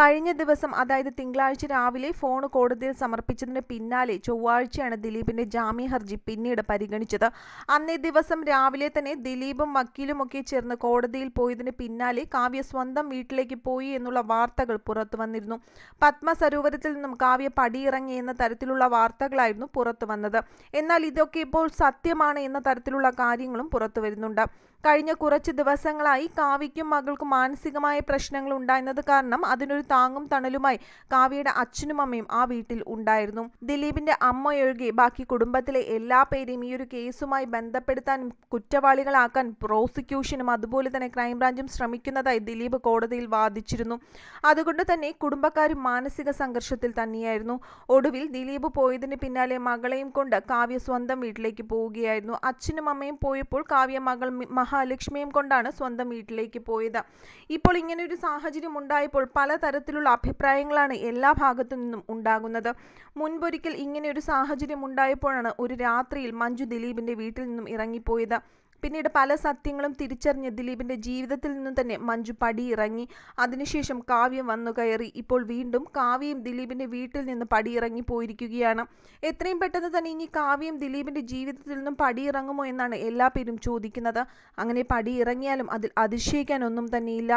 കഴിഞ്ഞ ദിവസം അതായത് തിങ്കളാഴ്ച രാവിലെ ഫോൺ കോടതിയിൽ സമർപ്പിച്ചതിന് പിന്നാലെ ചൊവ്വാഴ്ചയാണ് ദിലീപിന്റെ ജാമ്യ ഹർജി പിന്നീട് പരിഗണിച്ചത് അന്നേ ദിവസം രാവിലെ തന്നെ ദിലീപും വക്കീലുമൊക്കെ ചേർന്ന് കോടതിയിൽ പോയതിന് പിന്നാലെ കാവ്യ സ്വന്തം വീട്ടിലേക്ക് പോയി എന്നുള്ള വാർത്തകൾ പുറത്തു വന്നിരുന്നു പത്മ സരോവരത്തിൽ നിന്നും കാവ്യ പടിയിറങ്ങി എന്ന തരത്തിലുള്ള വാർത്തകളായിരുന്നു പുറത്തു വന്നത് എന്നാൽ ഇതൊക്കെ ഇപ്പോൾ സത്യമാണ് എന്ന തരത്തിലുള്ള കാര്യങ്ങളും പുറത്തു വരുന്നുണ്ട് കഴിഞ്ഞ കുറച്ച് ദിവസങ്ങളായി കാവ്യക്കും മകൾക്കും മാനസികമായ പ്രശ്നങ്ങൾ ഉണ്ടായിരുന്നത് കാരണം അതിനൊരു താങ്ങും തണലുമായി കാവ്യയുടെ അച്ഛനും അമ്മയും ആ വീട്ടിൽ ഉണ്ടായിരുന്നു ദിലീപിന്റെ അമ്മയൊഴുകി ബാക്കി കുടുംബത്തിലെ എല്ലാ പേരെയും ഈ ഒരു കേസുമായി ബന്ധപ്പെടുത്താനും കുറ്റവാളികളാക്കാൻ പ്രോസിക്യൂഷനും അതുപോലെ തന്നെ ക്രൈംബ്രാഞ്ചും ശ്രമിക്കുന്നതായി ദിലീപ് കോടതിയിൽ വാദിച്ചിരുന്നു അതുകൊണ്ട് തന്നെ കുടുംബക്കാരും മാനസിക സംഘർഷത്തിൽ തന്നെയായിരുന്നു ഒടുവിൽ ദിലീപ് പോയതിന് പിന്നാലെ മകളെയും കൊണ്ട് കാവ്യ സ്വന്തം വീട്ടിലേക്ക് പോവുകയായിരുന്നു അച്ഛനും അമ്മയും പോയപ്പോൾ കാവ്യ മകൾ മഹാലക്ഷ്മിയും കൊണ്ടാണ് സ്വന്തം വീട്ടിലേക്ക് പോയത് ഇപ്പോൾ ഇങ്ങനെ ഒരു സാഹചര്യം ഉണ്ടായപ്പോൾ പലതരം ഇത്തരത്തിലുള്ള അഭിപ്രായങ്ങളാണ് എല്ലാ ഭാഗത്തു നിന്നും ഉണ്ടാകുന്നത് മുൻപൊരിക്കൽ ഇങ്ങനെ ഒരു സാഹചര്യം ഉണ്ടായപ്പോഴാണ് ഒരു രാത്രിയിൽ മഞ്ജു ദിലീപിന്റെ വീട്ടിൽ നിന്നും ഇറങ്ങിപ്പോയത് പിന്നീട് പല സത്യങ്ങളും തിരിച്ചറിഞ്ഞ ദിലീപിന്റെ ജീവിതത്തിൽ നിന്നും തന്നെ മഞ്ജു പടിയിറങ്ങി അതിനുശേഷം കാവ്യം വന്നു കയറി ഇപ്പോൾ വീണ്ടും കാവ്യയും ദിലീപിന്റെ വീട്ടിൽ നിന്ന് പടിയിറങ്ങി പോയിരിക്കുകയാണ് എത്രയും പെട്ടെന്ന് തന്നെ ഇനി കാവ്യം ദിലീപിന്റെ ജീവിതത്തിൽ നിന്നും പടിയിറങ്ങുമോ എന്നാണ് എല്ലാ പേരും ചോദിക്കുന്നത് അങ്ങനെ പടിയിറങ്ങിയാലും അതിൽ അതിശയിക്കാനൊന്നും തന്നെയില്ല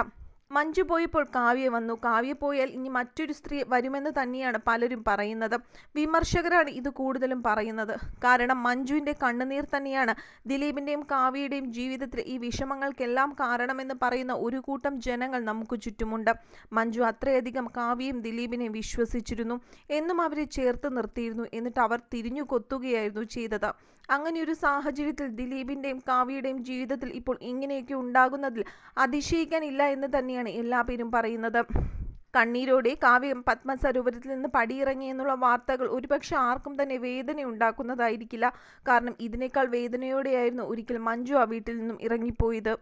മഞ്ജു പോയപ്പോൾ കാവ്യ വന്നു കാവ്യ പോയാൽ ഇനി മറ്റൊരു സ്ത്രീ വരുമെന്ന് തന്നെയാണ് പലരും പറയുന്നത് വിമർശകരാണ് ഇത് കൂടുതലും പറയുന്നത് കാരണം മഞ്ജുവിൻ്റെ കണ്ണുനീർ തന്നെയാണ് ദിലീപിൻ്റെയും കാവ്യയുടെയും ജീവിതത്തിൽ ഈ വിഷമങ്ങൾക്കെല്ലാം കാരണമെന്ന് പറയുന്ന ഒരു കൂട്ടം ജനങ്ങൾ നമുക്ക് ചുറ്റുമുണ്ട് മഞ്ജു അത്രയധികം കാവ്യയും ദിലീപിനെ വിശ്വസിച്ചിരുന്നു എന്നും അവരെ ചേർത്ത് നിർത്തിയിരുന്നു എന്നിട്ട് അവർ തിരിഞ്ഞു കൊത്തുകയായിരുന്നു ചെയ്തത് അങ്ങനെയൊരു സാഹചര്യത്തിൽ ദിലീപിൻ്റെയും കാവ്യയുടെയും ജീവിതത്തിൽ ഇപ്പോൾ ഇങ്ങനെയൊക്കെ ഉണ്ടാകുന്നതിൽ അതിശയിക്കാനില്ല എന്ന് തന്നെയാണ് തന്നെയാണ് എല്ലാ പേരും പറയുന്നത് കണ്ണീരോടെ കാവ്യം പത്മസരോവരത്തിൽ നിന്ന് പടിയിറങ്ങി എന്നുള്ള വാർത്തകൾ ഒരുപക്ഷെ ആർക്കും തന്നെ വേദന ഉണ്ടാക്കുന്നതായിരിക്കില്ല കാരണം ഇതിനേക്കാൾ വേദനയോടെയായിരുന്നു ഒരിക്കൽ മഞ്ജു ആ വീട്ടിൽ നിന്നും ഇറങ്ങിപ്പോയത്